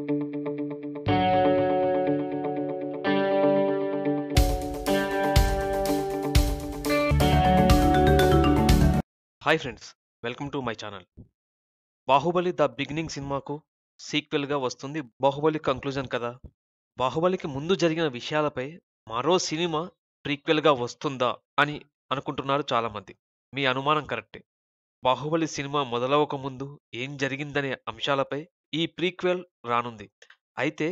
hi friends welcome to my channel Baahubali the beginning సినిమాకు సీక్వెల్గా వస్తుంది బాహుబలి కంక్లూజన్ కదా బాహుబలికి ముందు జరిగిన విషయాలపై మరో సినిమా ప్రీక్వెల్గా వస్తుందా అని అనుకుంటున్నారు చాలామంది మీ అనుమానం కరెక్టే బాహుబలి సినిమా మొదలవక ముందు ఏం జరిగిందనే అంశాలపై ఈ ప్రీక్వెల్ రానుంది అయితే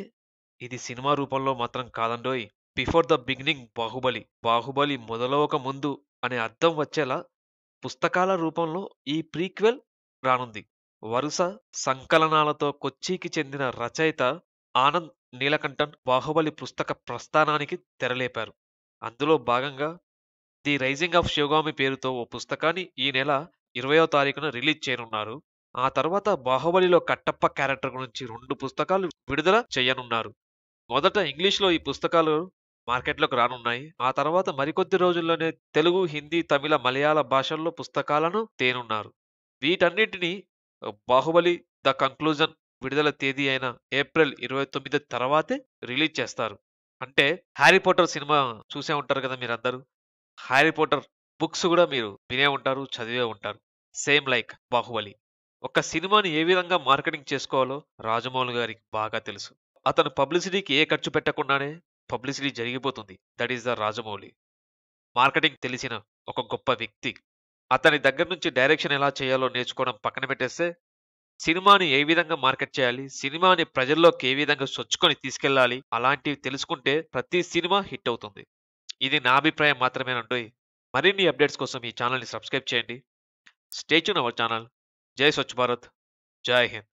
ఇది సినిమా రూపంలో మాత్రం కాదండోయ్ before the beginning Baahubali Baahubali మొదలవక ముందు అనే అర్థం వచ్చేలా పుస్తకాల రూపంలో ఈ ప్రీక్వెల్ రానుంది వరుస సంకలనాలతో కొచ్చికి చెందిన రచయిత ఆనంద్ నీలకంఠన్ బాహుబలి పుస్తక ప్రస్థానానికి తెరలేపారు అందులో భాగంగా ది రైజింగ్ ఆఫ్ శివగామి పేరుతో ఓ పుస్తకాన్ని ఈ నెల ఇరవయో తారీఖున రిలీజ్ చేయనున్నారు ఆ తర్వాత బాహుబలిలో కట్టప్ప క్యారెక్టర్ గురించి రెండు పుస్తకాలు విడుదల చేయనున్నారు మొదట ఇంగ్లీష్లో ఈ పుస్తకాలు మార్కెట్లోకి రానున్నాయి ఆ తర్వాత మరికొద్ది రోజుల్లోనే తెలుగు హిందీ తమిళ మలయాళ భాషల్లో పుస్తకాలను తేనున్నారు వీటన్నిటినీ బాహుబలి ద కంక్లూజన్ విడుదల తేదీ అయిన ఏప్రిల్ ఇరవై తొమ్మిది తర్వాతే రిలీజ్ చేస్తారు అంటే హ్యారీ పోటర్ సినిమా చూసే ఉంటారు కదా మీరందరూ హ్యారీ పోటర్ బుక్స్ కూడా మీరు వినే ఉంటారు చదివే ఉంటారు సేమ్ లైక్ బాహుబలి ఒక సినిమాని ఏ విధంగా మార్కెటింగ్ చేసుకోవాలో రాజమౌళి గారికి బాగా తెలుసు అతను పబ్లిసిటీకి ఏ ఖర్చు పెట్టకుండానే పబ్లిసిటీ జరిగిపోతుంది that is the Rajamouli marketing తెలిసిన ఒక గొప్ప వ్యక్తి అతని దగ్గర నుంచి డైరెక్షన్ ఎలా చేయాలో నేర్చుకోవడం పక్కన పెట్టేస్తే సినిమాని ఏ విధంగా మార్కెట్ చేయాలి సినిమాని ప్రజల్లోకి ఏ విధంగా సొచ్చుకొని తీసుకెళ్లాలి అలాంటివి తెలుసుకుంటే ప్రతి సినిమా హిట్ అవుతుంది ఇది నా అభిప్రాయం మాత్రమేనండి మరిన్ని అప్డేట్స్ కోసం ఈ ఛానల్ని సబ్స్క్రైబ్ చేయండి స్టేచ్యూన్ అవర్ ఛానల్ जय स्वच्छ भारत जय हिंद